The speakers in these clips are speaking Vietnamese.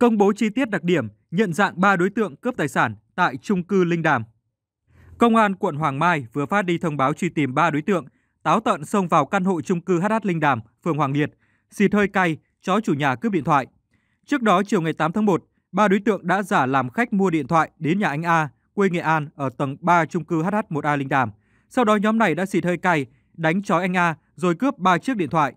công bố chi tiết đặc điểm, nhận dạng 3 đối tượng cướp tài sản tại trung cư Linh Đàm. Công an quận Hoàng Mai vừa phát đi thông báo truy tìm 3 đối tượng táo tợn xông vào căn hộ trung cư HH Linh Đàm, phường Hoàng Liệt, xịt hơi cay, chó chủ nhà cướp điện thoại. Trước đó chiều ngày 8 tháng 1, ba đối tượng đã giả làm khách mua điện thoại đến nhà anh A, quê Nghệ An ở tầng 3 trung cư HH1A Linh Đàm. Sau đó nhóm này đã xịt hơi cay, đánh chói anh A rồi cướp ba chiếc điện thoại.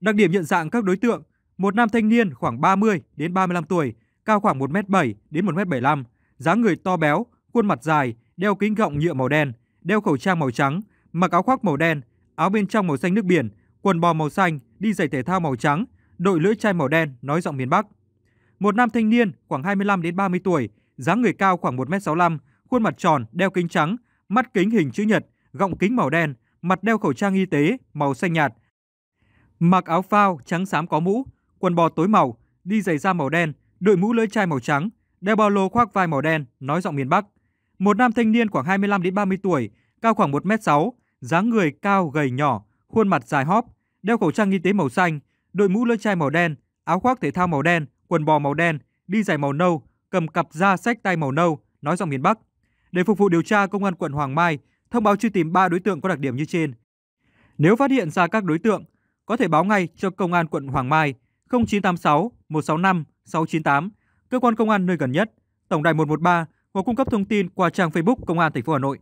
Đặc điểm nhận dạng các đối tượng một nam thanh niên khoảng 30 đến 35 tuổi, cao khoảng 1m7 đến 1m75, dáng người to béo, khuôn mặt dài, đeo kính gọng nhựa màu đen, đeo khẩu trang màu trắng, mặc áo khoác màu đen, áo bên trong màu xanh nước biển, quần bò màu xanh, đi giày thể thao màu trắng, đội lưỡi chai màu đen, nói giọng miền Bắc. Một nam thanh niên khoảng 25 đến 30 tuổi, dáng người cao khoảng 1m65, khuôn mặt tròn, đeo kính trắng, mắt kính hình chữ nhật, gọng kính màu đen, mặt đeo khẩu trang y tế màu xanh nhạt. Mặc áo phao trắng xám có mũ, quần bò tối màu, đi giày da màu đen, đội mũ lưỡi chai màu trắng, đeo ba lô khoác vai màu đen, nói giọng miền Bắc. Một nam thanh niên khoảng 25 đến 30 tuổi, cao khoảng 1m6, dáng người cao gầy nhỏ, khuôn mặt dài hóp, đeo khẩu trang y tế màu xanh, đội mũ lưỡi chai màu đen, áo khoác thể thao màu đen, quần bò màu đen, đi giày màu nâu, cầm cặp da sách tay màu nâu, nói giọng miền Bắc. Để phục vụ điều tra, công an quận Hoàng Mai thông báo truy tìm 3 đối tượng có đặc điểm như trên. Nếu phát hiện ra các đối tượng, có thể báo ngay cho công an quận Hoàng Mai 0986 165 698, cơ quan công an nơi gần nhất, tổng đài 113 hoặc cung cấp thông tin qua trang Facebook Công an thành phố Hà Nội.